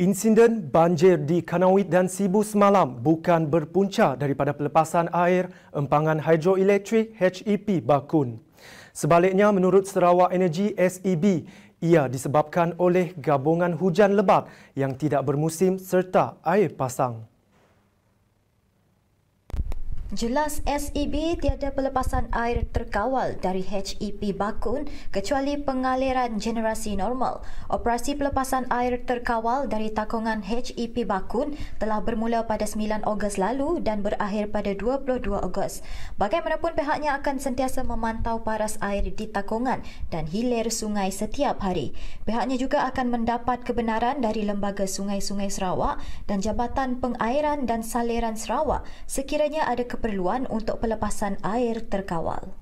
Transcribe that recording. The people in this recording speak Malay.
Insiden banjir di Kanawit dan Sibu semalam bukan berpunca daripada pelepasan air empangan hidroelektrik HEP Bakun. Sebaliknya, menurut Sarawak Energy SEB, ia disebabkan oleh gabungan hujan lebat yang tidak bermusim serta air pasang. Jelas SEB tiada pelepasan air terkawal dari HEP Bakun kecuali pengaliran generasi normal. Operasi pelepasan air terkawal dari takungan HEP Bakun telah bermula pada 9 Ogos lalu dan berakhir pada 22 Ogos. Bagaimanapun pihaknya akan sentiasa memantau paras air di takungan dan hilir sungai setiap hari. Pihaknya juga akan mendapat kebenaran dari Lembaga Sungai-Sungai Sarawak dan Jabatan Pengairan dan Saliran Sarawak sekiranya ada kebenaran keperluan untuk pelepasan air terkawal.